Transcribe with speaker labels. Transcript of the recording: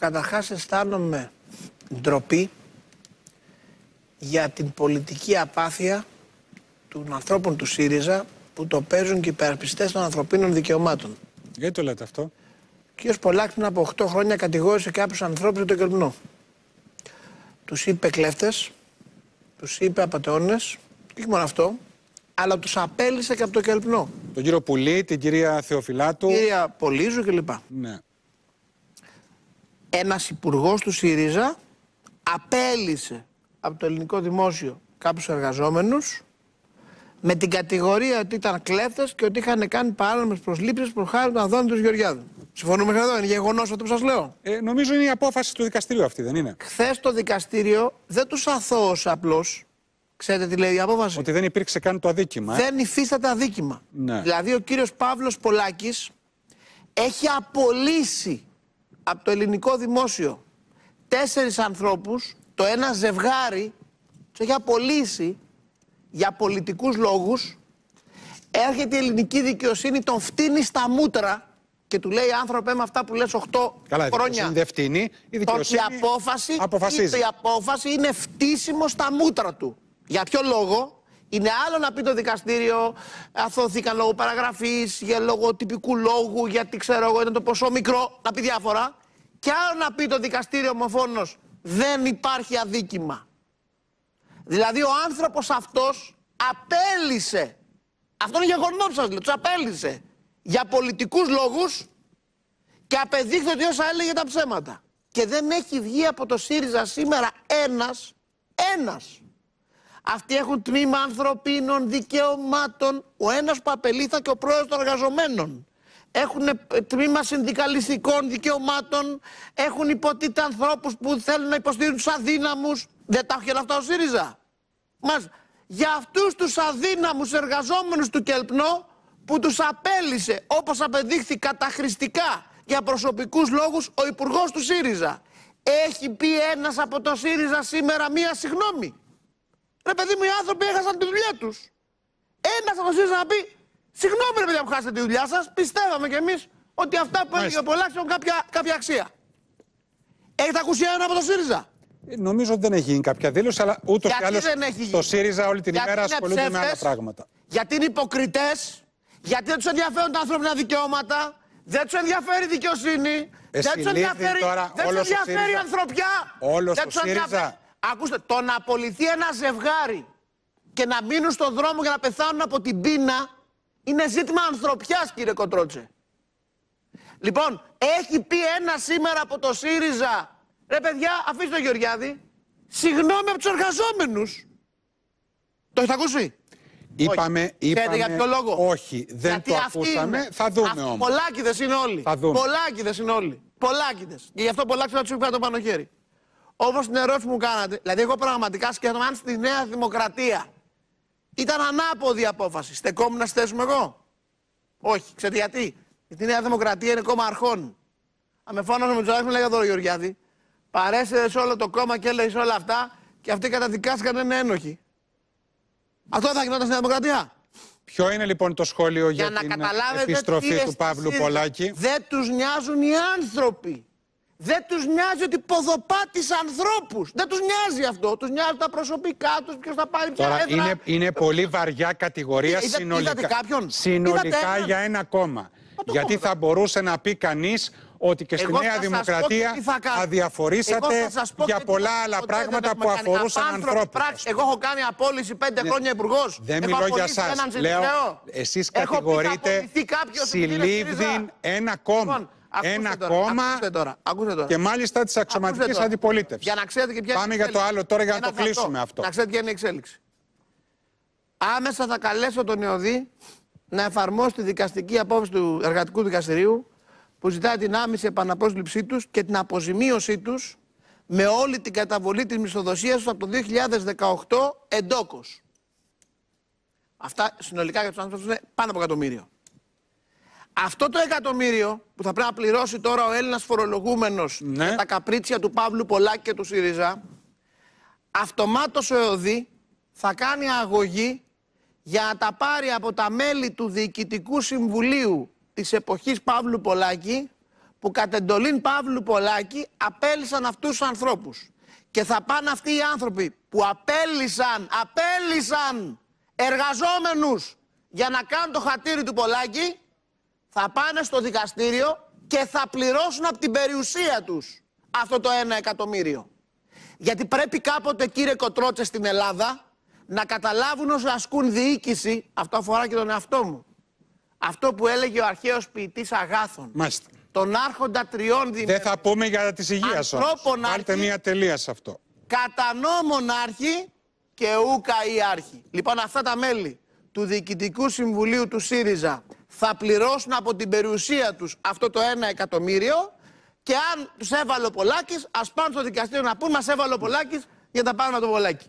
Speaker 1: καταρχάς αισθάνομαι ντροπή για την πολιτική απάθεια των ανθρώπων του ΣΥΡΙΖΑ που το παίζουν και οι υπερασπιστές των ανθρωπίνων δικαιωμάτων. Γιατί το λέτε αυτό. Ο κ. Πολάκτην από 8 χρόνια κατηγόρησε κάποιους ανθρώπους για τον κερμνό. Τους είπε κλέφτες, τους είπε απαταιώνες, όχι μόνο αυτό, αλλά τους απέλησε και από το κελπνό. Τον κύριο Πουλή, την κυρία Θεοφυλάτου. Την κυρία Πολίζου κλπ. Ναι ένας υπουργός του ΣΥΡΙΖΑ απέλησε από το ελληνικό δημόσιο κάποιους εργαζόμενους με την κατηγορία ότι ήταν κλέφτες και ότι είχαν κάνει παράνομες προσλήψεις προς χάρη του Αδόνη του Γεωργιάδου. Συμφωνούμε εδώ, είναι γεγονός αυτό που σας λέω. Ε, νομίζω είναι η απόφαση του δικαστηρίου αυτή, δεν είναι. Χθες το δικαστήριο δεν τους αθώωσε απλώ. Ξέρετε τι λέει η απόφαση. Ότι δεν υπήρξε καν το αδίκημα. Ε? Δεν υφίσταται αδίκημα. Ναι. Δηλαδή ο κύριος Παύλος Πολάκης έχει απολύσει από το ελληνικό δημόσιο τέσσερις ανθρώπους, το ένα ζευγάρι, τους έχει απολύσει για πολιτικούς λόγους, Έρχεται η ελληνική δικαιοσύνη, τον φτύνει στα μούτρα και του λέει άνθρωπε με αυτά που λες 8 Καλά, χρόνια.
Speaker 2: δεν φτύνει, η δικαιοσύνη
Speaker 1: απόφαση, αποφασίζει. Η απόφαση είναι φτύσιμο στα μούτρα του. Για ποιο λόγο, είναι άλλο να πει το δικαστήριο αθώθηκαν λόγω παραγραφής, για λόγω τυπικού λόγου, γιατί ξέρω εγώ ήταν το ποσό μικρό, να πει διάφορα. Και αν να πει το δικαστήριο Ομοφόνος, δεν υπάρχει αδίκημα. Δηλαδή ο άνθρωπος αυτός απέλησε. Αυτό είναι γεγονός σας λέω. Τους απέλησε για πολιτικούς λόγους και απεδείχθη ότι όσα έλεγε τα ψέματα. Και δεν έχει βγει από το ΣΥΡΙΖΑ σήμερα ένας. Ένας. Αυτοί έχουν τμήμα ανθρωπίνων δικαιωμάτων. Ο ένας που απελήθα και ο πρόεδρος των εργαζομένων έχουν ε, τμήμα συνδικαλιστικών δικαιωμάτων, έχουν υποτίθεται ανθρώπους που θέλουν να υποστηρίζουν τους αδύναμους. Δεν τα έχει αυτά ο ΣΥΡΙΖΑ. Μας, για αυτούς τους αδύναμους εργαζόμενους του Κελπνό που τους απέλησε, όπως απεδείχθη καταχρηστικά για προσωπικούς λόγους, ο υπουργός του ΣΥΡΙΖΑ. Έχει πει ένας από το ΣΥΡΙΖΑ σήμερα μία συγγνώμη. Ρε παιδί μου, οι άνθρωποι έχασαν τη δουλειά τους. Ένας από το ΣΥΡΙΖΑ να πει Συγγνώμη, παιδιά, που χάσατε τη δουλειά σας. Πιστεύαμε κι εμείς ότι αυτά που έλεγε ο έχουν κάποια, κάποια αξία. Έχετε ακούσει ένα από το ΣΥΡΙΖΑ.
Speaker 2: Ε, νομίζω ότι δεν έχει γίνει κάποια δήλωση, αλλά ούτως ή άλλω
Speaker 1: το ΣΥΡΙΖΑ όλη την ημέρα ασχολούνται με άλλα πράγματα. Γιατί είναι υποκριτές, γιατί δεν τους ενδιαφέρουν τα ανθρώπινα δικαιώματα, δεν τους ενδιαφέρει η δικαιοσύνη, Εσύ δεν τους ενδιαφέρει, τώρα, δεν τους ενδιαφέρει η ανθρωπιά. Όλος ο ΣΥΡΙΖΑ. Ακούστε, το να απολυθεί ένα ζευγάρι και να μείνουν στον δρόμο για να πεθάνουν από την πείνα είναι ζήτημα ανθρωπιάς, κύριε Κοντρότσε. Λοιπόν, έχει πει ένα σήμερα από το ΣΥΡΙΖΑ, ρε παιδιά αφήστε το Γεωργιάδη, συγγνώμη από τους εργαζόμενους. Το έχετε ακούσει.
Speaker 2: Είπαμε, όχι. είπαμε για ποιο λόγο. όχι, δεν το ακούσαμε, είναι. θα δούμε όμως. Πολλάκιδε
Speaker 1: είναι όλοι. Θα δούμε. είναι όλοι. Πολλάκιδε. Και γι' αυτό πολλάκιδε να τους το πάνω χέρι. Όπως την ερώτηση μου κάνατε, δηλαδή εγώ πραγματικά σκέφτομαι αν στη Νέα Δημοκρατία ήταν ανάποδη απόφαση. Στεκόμουν να στέσουμε εγώ. Όχι. Ξέρετε γιατί. Γιατί η Νέα Δημοκρατία είναι κόμμα αρχών. Αν με με του μου λέγα τώρα Γεωργιάδη. Παρέσαιρε σε όλο το κόμμα και έλεγες όλα αυτά και αυτοί καταδικάστηκαν είναι ένοχοι. Αυτό θα γινόταν στην Νέα Δημοκρατία.
Speaker 2: Ποιο είναι λοιπόν το σχόλιο για, για την επιστροφή του Παύλου Πολάκη. Δεν
Speaker 1: τους νοιάζουν οι άνθρωποι. Δεν τους νοιάζει ότι ποδοπάτησε ανθρώπους. Δεν τους νοιάζει αυτό. Τους νοιάζει τα προσωπικά τους, ποιος θα πάρει ποια έδρα. Είναι, είναι ε, πολύ
Speaker 2: βαριά κατηγορία συνολικά, κάποιον? συνολικά για ένα κόμμα. Γιατί θα μπορούσε να πει κανείς ότι και στη Νέα Δημοκρατία θα
Speaker 1: αδιαφορήσατε για πολλά άλλα πράγματα που αφορούσαν ανθρώπου. Εγώ έχω κάνει απόλυση πέντε χρόνια υπουργός. Δεν μιλώ για εσά. Λέω,
Speaker 2: εσεί κατηγορείτε
Speaker 1: συλλήβδιν
Speaker 2: ένα κόμμα. Λοιπόν, ένα τώρα, κόμμα ακούστε τώρα, ακούστε τώρα. και μάλιστα της αξιωματική αντιπολίτευσης. Για να ξέρετε και ποια Πάμε για το άλλο τώρα για να το κλείσουμε αυτό. Να ξέρετε ποια είναι
Speaker 1: η εξέλιξη. Άμεσα θα καλέσω τον Ιωδή να εφαρμόσει τη δικαστική απόφαση του εργατικού δικαστηρίου που ζητάει την άμεση επαναπρόσληψή τους και την αποζημίωσή τους με όλη την καταβολή της μισθοδοσίας τους από το 2018 εντόκως. Αυτά συνολικά για τους άνθρωπου είναι πάνω από εκατομμύριο. Αυτό το εκατομμύριο που θα πρέπει να πληρώσει τώρα ο Έλληνας φορολογούμενος ναι. τα καπρίτσια του Παύλου Πολάκη και του ΣΥΡΙΖΑ, αυτομάτως ο ΕΟΔΗ θα κάνει αγωγή για να τα πάρει από τα μέλη του Διοικητικού Συμβουλίου της εποχής Παύλου Πολάκη, που κατ' εντολήν Παύλου Πολάκη απέλησαν αυτούς τους ανθρώπους. Και θα πάνε αυτοί οι άνθρωποι που απέλησαν, απέλησαν εργαζόμενους για να κάνουν το χατήρι του Πολάκη θα πάνε στο δικαστήριο και θα πληρώσουν από την περιουσία τους αυτό το ένα εκατομμύριο. Γιατί πρέπει κάποτε κύριε Κοτρότσε στην Ελλάδα να καταλάβουν όσο ασκούν διοίκηση, αυτό αφορά και τον εαυτό μου, αυτό που έλεγε ο αρχαίος ποιητής Αγάθων. Μάλιστα. Τον άρχοντα τριών δημιουργών. Δεν θα πούμε για τη υγεία σα. Πάρτε μία τελεία σε αυτό. Κατά νόμον άρχη και ούκα ή άρχη. Λοιπόν, αυτά τα μέλη του Διοικητικού Συμβουλίου του ΣΥΡΙΖΑ θα πληρώσουν από την περιουσία τους αυτό το 1 εκατομμύριο και αν τους έβαλε ο Πολάκης, ας πάνε στο δικαστήριο να πούν μας έβαλε ο Πολάκης για τα πάνω το Πολάκη.